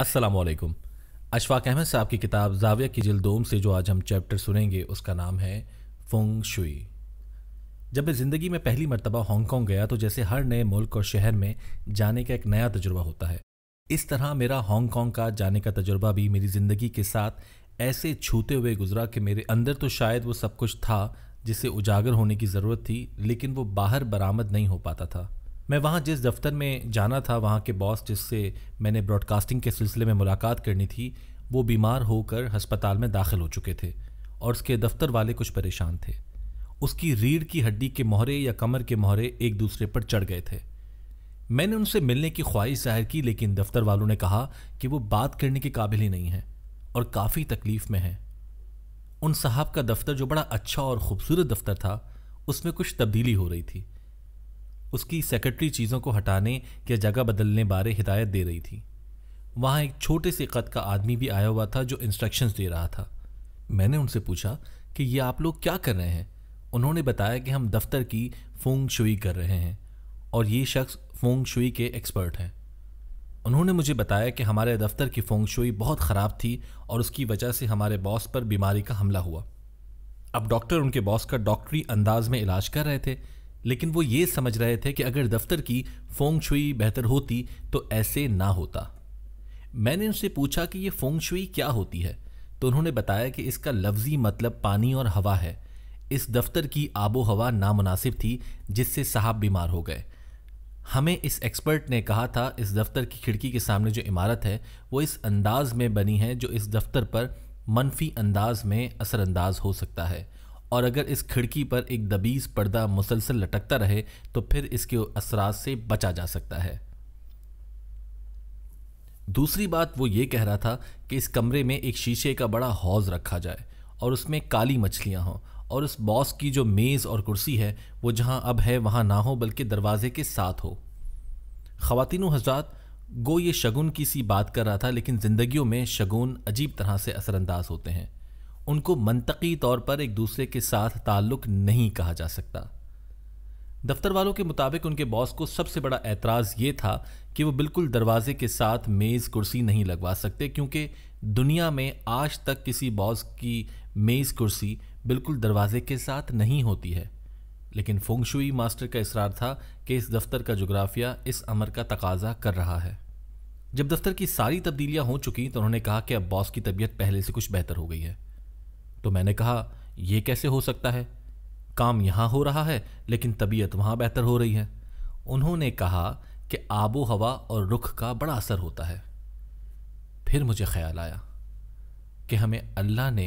असलकुम अशफाक अहमद साहब की किताब जाविया की जल्दोम से जो आज हम चैप्टर सुनेंगे उसका नाम है फंग शुई जब मैं ज़िंदगी में पहली मरतबा हांगकॉन्ग गया तो जैसे हर नए मुल्क और शहर में जाने का एक नया तजुर्बा होता है इस तरह मेरा हांगकॉन्ग का जाने का तजुर्बा भी मेरी ज़िंदगी के साथ ऐसे छूते हुए गुजरा कि मेरे अंदर तो शायद वो सब कुछ था जिसे उजागर होने की ज़रूरत थी लेकिन वो बाहर बरामद नहीं हो पाता था मैं वहाँ जिस दफ्तर में जाना था वहाँ के बॉस जिससे मैंने ब्रॉडकास्टिंग के सिलसिले में मुलाकात करनी थी वो बीमार होकर हस्पताल में दाखिल हो चुके थे और उसके दफ्तर वाले कुछ परेशान थे उसकी रीढ़ की हड्डी के मोहरे या कमर के मोहरे एक दूसरे पर चढ़ गए थे मैंने उनसे मिलने की ख्वाहिश जाहिर की लेकिन दफ्तर वालों ने कहा कि वो बात करने के काबिल ही नहीं है और काफ़ी तकलीफ में है उन साहब का दफ्तर जो बड़ा अच्छा और ख़ूबसूरत दफ्तर था उसमें कुछ तब्दीली हो रही थी उसकी सेक्रेटरी चीज़ों को हटाने या जगह बदलने बारे हिदायत दे रही थी वहाँ एक छोटे से कद का आदमी भी आया हुआ था जो इंस्ट्रक्शंस दे रहा था मैंने उनसे पूछा कि ये आप लोग क्या कर रहे हैं उन्होंने बताया कि हम दफ्तर की फोंग शुई कर रहे हैं और ये शख्स फोंग शुई के एक्सपर्ट हैं उन्होंने मुझे बताया कि हमारे दफ्तर की फोंग शुई बहुत ख़राब थी और उसकी वजह से हमारे बॉस पर बीमारी का हमला हुआ अब डॉक्टर उनके बॉस का डॉक्टरी अंदाज में इलाज कर रहे थे लेकिन वो ये समझ रहे थे कि अगर दफ्तर की फोंग छुई बेहतर होती तो ऐसे ना होता मैंने उनसे पूछा कि यह फोंग छुई क्या होती है तो उन्होंने बताया कि इसका लफ्जी मतलब पानी और हवा है इस दफ्तर की आबो हवा नामनासिब थी जिससे साहब बीमार हो गए हमें इस एक्सपर्ट ने कहा था इस दफ्तर की खिड़की के सामने जो इमारत है वो इस अंदाज में बनी है जो इस दफ्तर पर मनफी अंदाज में असरअंदाज हो सकता है और अगर इस खिड़की पर एक दबीज पर्दा मुसलसल लटकता रहे तो फिर इसके असरा से बचा जा सकता है दूसरी बात वो ये कह रहा था कि इस कमरे में एक शीशे का बड़ा हौज रखा जाए और उसमें काली मछलियाँ हों और उस बॉस की जो मेज़ और कुर्सी है वो जहाँ अब है वहाँ ना हो बल्कि दरवाजे के साथ हो ख़वातिन हजरात गो ये शगुन की सी बात कर रहा था लेकिन ज़िंदगियों में शगुन अजीब तरह से असरानंदाज होते हैं उनको मनतकी तौर पर एक दूसरे के साथ ताल्लुक नहीं कहा जा सकता दफ्तर वालों के मुताबिक उनके बॉस को सबसे बड़ा एतराज़ ये था कि वो बिल्कुल दरवाजे के साथ मेज़ कुर्सी नहीं लगवा सकते क्योंकि दुनिया में आज तक किसी बॉस की मेज़ कुर्सी बिल्कुल दरवाजे के साथ नहीं होती है लेकिन फोंगशुई मास्टर का इसरार था कि इस दफ्तर का जोग्राफिया इस अमर का तकाजा कर रहा है जब दफ्तर की सारी तब्दीलियां हो चुकी तो उन्होंने कहा कि अब बॉस की तबीयत पहले से कुछ बेहतर हो गई है तो मैंने कहा यह कैसे हो सकता है काम यहाँ हो रहा है लेकिन तबीयत वहाँ बेहतर हो रही है उन्होंने कहा कि आबो हवा और रुख का बड़ा असर होता है फिर मुझे ख्याल आया कि हमें अल्लाह ने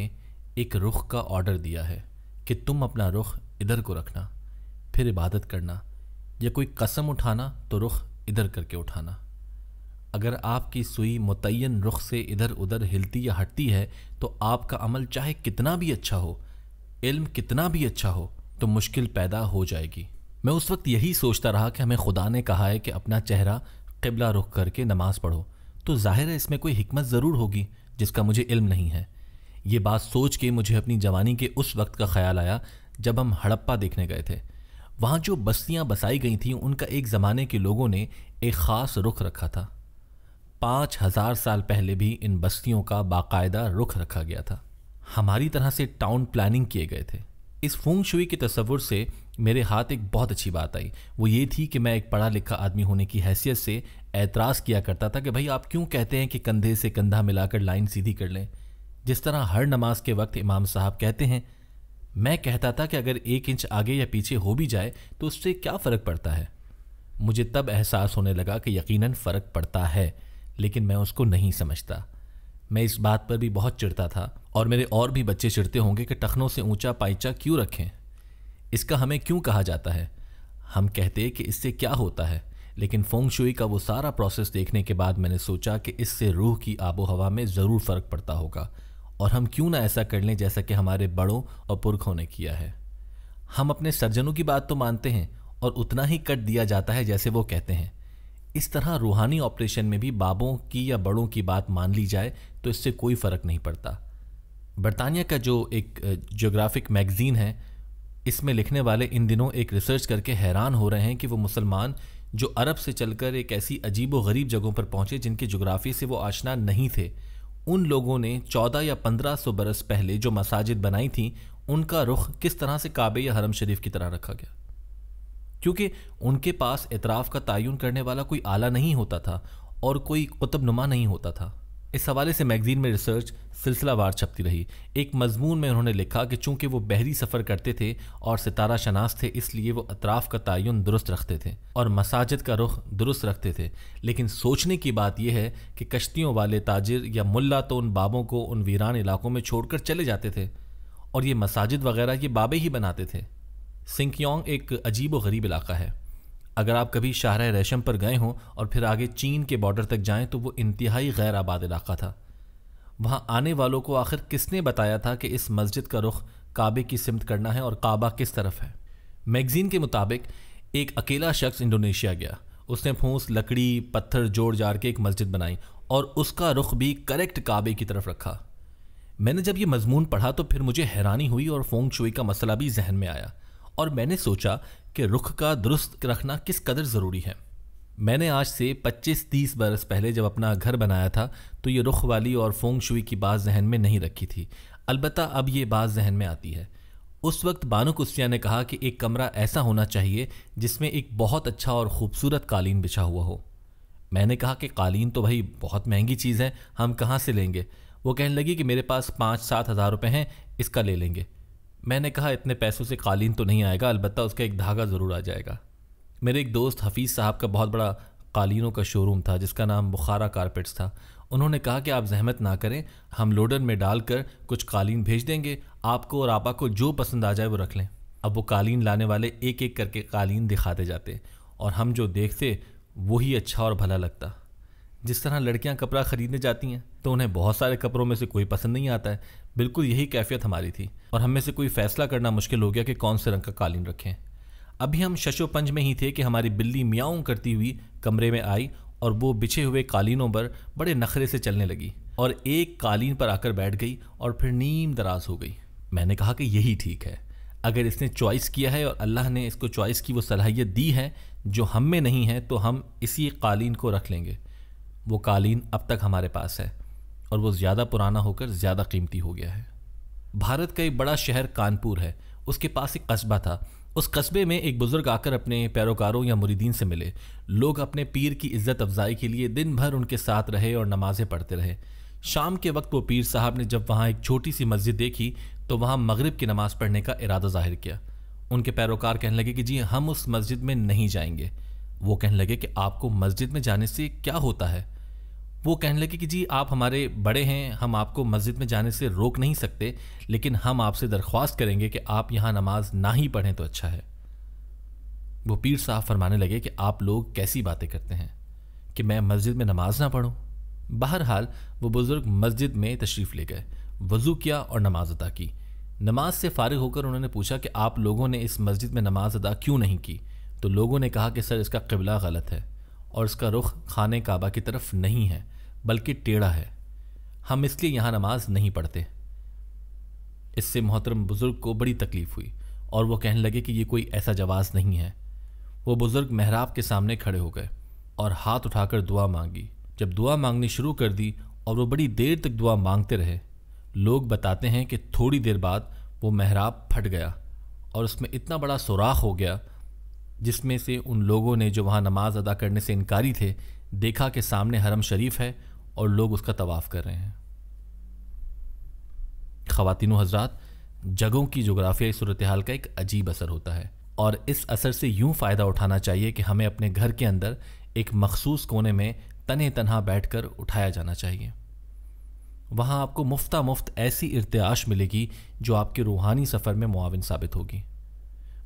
एक रुख का ऑर्डर दिया है कि तुम अपना रुख इधर को रखना फिर इबादत करना या कोई कसम उठाना तो रुख इधर करके उठाना अगर आपकी सुई मुतन रुख से इधर उधर हिलती या हटती है तो आपका अमल चाहे कितना भी अच्छा हो इल्म कितना भी अच्छा हो तो मुश्किल पैदा हो जाएगी मैं उस वक्त यही सोचता रहा कि हमें खुदा ने कहा है कि अपना चेहरा किबला रुख करके नमाज पढ़ो तो जाहिर है इसमें कोई हमत ज़रूर होगी जिसका मुझे इल्म नहीं है ये बात सोच के मुझे अपनी जवानी के उस वक्त का ख्याल आया जब हम हड़प्पा देखने गए थे वहाँ जो बस्तियाँ बसाई गई थीं उनका एक ज़माने के लोगों ने एक ख़ास रुख रखा था पाँच हजार साल पहले भी इन बस्तियों का बाकायदा रुख रखा गया था हमारी तरह से टाउन प्लानिंग किए गए थे इस फूंग शुई के तस्वुर से मेरे हाथ एक बहुत अच्छी बात आई वो ये थी कि मैं एक पढ़ा लिखा आदमी होने की हैसियत से एतराज़ किया करता था कि भाई आप क्यों कहते हैं कि कंधे से कंधा मिलाकर लाइन सीधी कर लें जिस तरह हर नमाज के वक्त इमाम साहब कहते हैं मैं कहता था कि अगर एक इंच आगे या पीछे हो भी जाए तो उससे क्या फ़र्क पड़ता है मुझे तब एहसास होने लगा कि यकीनन फ़र्क पड़ता है लेकिन मैं उसको नहीं समझता मैं इस बात पर भी बहुत चिड़ता था और मेरे और भी बच्चे चिड़ते होंगे कि टखनों से ऊंचा पाइचा क्यों रखें इसका हमें क्यों कहा जाता है हम कहते कि इससे क्या होता है लेकिन फोंग शुई का वो सारा प्रोसेस देखने के बाद मैंने सोचा कि इससे रूह की आबो हवा में ज़रूर फ़र्क पड़ता होगा और हम क्यों ना ऐसा कर लें जैसा कि हमारे बड़ों और पुरखों ने किया है हम अपने सर्जनों की बात तो मानते हैं और उतना ही कट दिया जाता है जैसे वो कहते हैं इस तरह रूहानी ऑपरेशन में भी बाबों की या बड़ों की बात मान ली जाए तो इससे कोई फ़र्क नहीं पड़ता बरतानिया का जो एक जोग्राफिक मैगज़ीन है इसमें लिखने वाले इन दिनों एक रिसर्च करके हैरान हो रहे हैं कि वो मुसलमान जो अरब से चलकर एक ऐसी अजीब व गरीब जगहों पर पहुँचे जिनके जोग्राफी से वो आशना नहीं थे उन लोगों ने चौदह या पंद्रह सौ बरस पहले जो मसाजिद बनाई थी उनका रुख किस तरह से काबे या हरम शरीफ की तरह रखा गया क्योंकि उनके पास इतराफ़ का तयन करने वाला कोई आला नहीं होता था और कोई कुतब नुमा नहीं होता था इस हवाले से मैगज़ीन में रिसर्च सिलसिलावार छपती रही एक मजमून में उन्होंने लिखा कि चूंकि वो बहरी सफ़र करते थे और सितारा शनास थे इसलिए वो अतराफ़ का तयन दुरुस्त रखते थे और मसाजिद का रुख दुरुस्त रखते थे लेकिन सोचने की बात यह है कि कश्तियों वाले ताजिर या मुला तो उन बाबों को उन वीरान इलाकों में छोड़कर चले जाते थे और ये मसाजिद वगैरह ये बाबे ही बनाते थे सिंकयोंग एक अजीब व गरीब इलाका है अगर आप कभी शाहरा रेशम पर गए हों और फिर आगे चीन के बॉर्डर तक जाएं तो वो इंतहाई गैर आबाद इलाका था वहाँ आने वालों को आखिर किसने बताया था कि इस मस्जिद का रुख काबे की सिमत करना है और काबा किस तरफ है मैगजीन के मुताबिक एक अकेला शख्स इंडोनेशिया गया उसने फूस लकड़ी पत्थर जोड़ जाड़ के एक मस्जिद बनाई और उसका रुख भी करेक्ट काबे की तरफ रखा मैंने जब ये मजमून पढ़ा तो फिर मुझे हैरानी हुई और फोंग शुई का मसला भी जहन में आया और मैंने सोचा कि रुख का दुरुस्त रखना किस कदर ज़रूरी है मैंने आज से 25-30 बरस पहले जब अपना घर बनाया था तो ये रुख वाली और फोंग शुई की बात जहन में नहीं रखी थी अलबत् अब ये बात जहन में आती है उस वक्त बानो कुस्तिया ने कहा कि एक कमरा ऐसा होना चाहिए जिसमें एक बहुत अच्छा और ख़ूबसूरत कालीन बिछा हुआ हो मैंने कहा कि कालीन तो भाई बहुत महंगी चीज़ है हम कहाँ से लेंगे वो कहने लगी कि मेरे पास पाँच सात हज़ार रुपये हैं इसका ले लेंगे मैंने कहा इतने पैसों से कालीन तो नहीं आएगा अलबत्त उसका एक धागा ज़रूर आ जाएगा मेरे एक दोस्त हफीज़ साहब का बहुत बड़ा कालीनों का शोरूम था जिसका नाम बुखारा कारपेट्स था उन्होंने कहा कि आप जहमत ना करें हम लोडर में डालकर कुछ कालीन भेज देंगे आपको और आपा को जो पसंद आ जाए वो रख लें अब वो कालीन लाने वाले एक एक करके कालीन दिखाते जाते और हम जो देखते वही अच्छा और भला लगता जिस तरह लड़कियां कपड़ा खरीदने जाती हैं तो उन्हें बहुत सारे कपड़ों में से कोई पसंद नहीं आता है बिल्कुल यही कैफियत हमारी थी और हम में से कोई फैसला करना मुश्किल हो गया कि कौन से रंग का कालीन रखें अभी हम शशोपंज में ही थे कि हमारी बिल्ली मियाऊं करती हुई कमरे में आई और वो बिछे हुए कालीनों पर बड़े नखरे से चलने लगी और एक कालीन पर आकर बैठ गई और फिर नीम दराज हो गई मैंने कहा कि यही ठीक है अगर इसने चॉइस किया है और अल्लाह ने इसको चॉइस की वो सलाहियत दी है जो हम में नहीं है तो हम इसी कालीन को रख लेंगे वो कालीन अब तक हमारे पास है और वो ज़्यादा पुराना होकर ज़्यादा कीमती हो गया है भारत का एक बड़ा शहर कानपुर है उसके पास एक कस्बा था उस कस्बे में एक बुज़ुर्ग आकर अपने पैरोकारों या मुरीदीन से मिले लोग अपने पीर की इज्जत अफजाई के लिए दिन भर उनके साथ रहे और नमाज़ें पढ़ते रहे शाम के वक्त वो पीर साहब ने जब वहाँ एक छोटी सी मस्जिद देखी तो वहाँ मगरिब की नमाज़ पढ़ने का इरादा जाहिर किया उनके पैरोकार कहने लगे कि जी हम उस मस्जिद में नहीं जाएंगे वो कहने लगे कि आपको मस्जिद में जाने से क्या होता है वो कहने लगे कि जी आप हमारे बड़े हैं हम आपको मस्जिद में जाने से रोक नहीं सकते लेकिन हम आपसे दरख्वास्त करेंगे कि आप यहाँ नमाज ना ही पढ़ें तो अच्छा है वो पीर साहब फरमाने लगे कि आप लोग कैसी बातें करते हैं कि मैं मस्जिद में नमाज ना पढ़ूँ बहरहाल वो बुज़ुर्ग मस्जिद में तशरीफ़ ले गए वज़ू किया और नमाज अदा की नमाज से फारिग होकर उन्होंने पूछा कि आप लोगों ने इस मस्जिद में नमाज अदा क्यों नहीं की तो लोगों ने कहा कि सर इसका किबला गलत है और इसका रुख खाने काबा की तरफ नहीं है बल्कि टेढ़ा है हम इसलिए यहाँ नमाज नहीं पढ़ते इससे मोहतरम बुज़ुर्ग को बड़ी तकलीफ़ हुई और वो कहने लगे कि ये कोई ऐसा जवाब नहीं है वो बुज़ुर्ग मेहराब के सामने खड़े हो गए और हाथ उठाकर दुआ मांगी जब दुआ मांगनी शुरू कर दी और वो बड़ी देर तक दुआ मांगते रहे लोग बताते हैं कि थोड़ी देर बाद वो मेहराब फट गया और उसमें इतना बड़ा सुराख हो गया जिसमें से उन लोगों ने जो वहाँ नमाज अदा करने से इनकारी थे देखा कि सामने हरम शरीफ है और लोग उसका तवाफ़ कर रहे हैं खातिनों हजरात जगहों की जोग्राफियाई सूरत हाल का एक अजीब असर होता है और इस असर से यूँ फ़ायदा उठाना चाहिए कि हमें अपने घर के अंदर एक मखसूस कोने में तने तनहा बैठ कर उठाया जाना चाहिए वहाँ आपको मुफ्ता मुफ्त ऐसी इर्त्याश मिलेगी जो आपके रूहानी सफ़र में मुआवन साबित होगी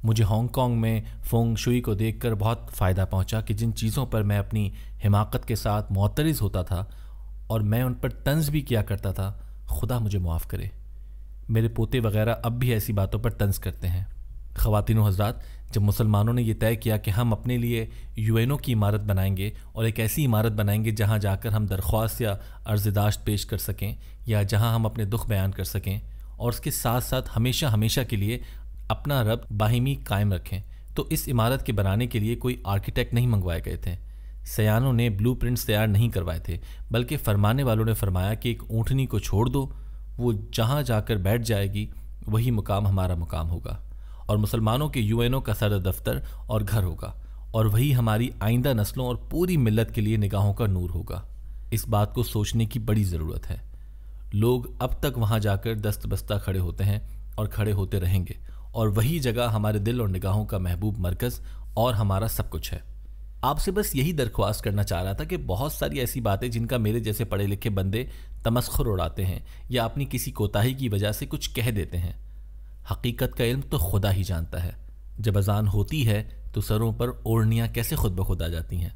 मुझे हांगकांग में फोंग शुई को देखकर बहुत फ़ायदा पहुँचा कि जिन चीज़ों पर मैं अपनी हिमाकत के साथ मोतरज़ होता था और मैं उन पर तंज भी किया करता था खुदा मुझे माफ़ करे मेरे पोते वगैरह अब भी ऐसी बातों पर तंज करते हैं खातिन हजरात जब मुसलमानों ने यह तय किया कि हम अपने लिए यूएनओ की इमारत बनाएंगे और एक ऐसी इमारत बनाएंगे जहां जाकर हम दरख्वास्त या अर्जदाश्त पेश कर सकें या जहां हम अपने दुख बयान कर सकें और उसके साथ साथ हमेशा हमेशा के लिए अपना रब बाहिमी कायम रखें तो इस इमारत के बनाने के लिए कोई आर्किटेक्ट नहीं मंगवाए गए थे सयानों ने ब्लू तैयार नहीं करवाए थे बल्कि फरमाने वालों ने फरमाया कि एक ऊँटनी को छोड़ दो वो जहाँ जाकर बैठ जाएगी वही मुकाम हमारा मुकाम होगा और मुसलमानों के यूएनओ का सदर दफ्तर और घर होगा और वही हमारी आइंदा नस्लों और पूरी मिलत के लिए निगाहों का नूर होगा इस बात को सोचने की बड़ी ज़रूरत है लोग अब तक वहाँ जाकर दस्त बस्ता खड़े होते हैं और खड़े होते रहेंगे और वही जगह हमारे दिल और निगाहों का महबूब मरकज़ और हमारा सब कुछ है आपसे बस यही दरख्वास्त करना चाह रहा था कि बहुत सारी ऐसी बातें जिनका मेरे जैसे पढ़े लिखे बंदे तमस्खर उड़ाते हैं या अपनी किसी कोताही की वजह से कुछ कह देते हैं हकीकत का इल्म तो खुदा ही जानता है जब अजान होती है तो सरों पर ओढ़नियाँ कैसे खुद ब खुद आ जाती हैं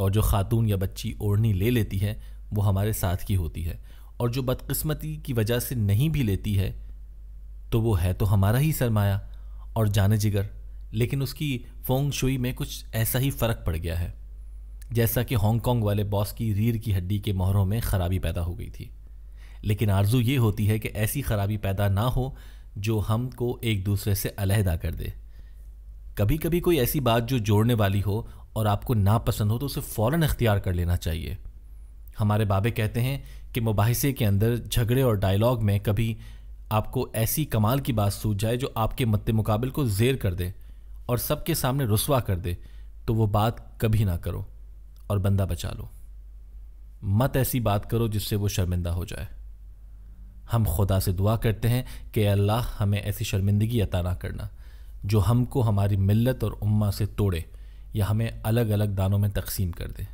और जो खातून या बच्ची ओढ़नी ले लेती है वो हमारे साथ की होती है और जो बदकस्मती की वजह से नहीं भी लेती है तो वो है तो हमारा ही सरमाया और जाने जिगर लेकिन उसकी फोंग शुई में कुछ ऐसा ही फ़र्क पड़ गया है जैसा कि हांगकांग वाले बॉस की रीढ़ की हड्डी के मोहरों में खराबी पैदा हो गई थी लेकिन आरजू ये होती है कि ऐसी खराबी पैदा ना हो जो हमको एक दूसरे से अलहदा कर दे कभी कभी कोई ऐसी बात जो जोड़ने वाली हो और आपको नापसंद हो तो उसे फ़ौर अख्तियार कर लेना चाहिए हमारे बाबे कहते हैं कि मुबासे के अंदर झगड़े और डायलॉग में कभी आपको ऐसी कमाल की बात सूझ जाए जो आपके मत मुकाबल को जेर कर दे और सबके सामने रसवा कर दे तो वो बात कभी ना करो और बंदा बचा लो मत ऐसी बात करो जिससे वो शर्मिंदा हो जाए हम खुदा से दुआ करते हैं कि अल्लाह हमें ऐसी शर्मिंदगी अता ना करना जो हमको हमारी मिल्लत और उम्मा से तोड़े या हमें अलग अलग दानों में तकसीम कर दे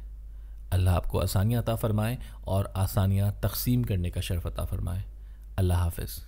अल्लाह आपको आसानियाँ अता फ़रमाए और आसानियाँ तकसीम करने का शर्फ अता फ़रमाए अल्लाह हाफिज़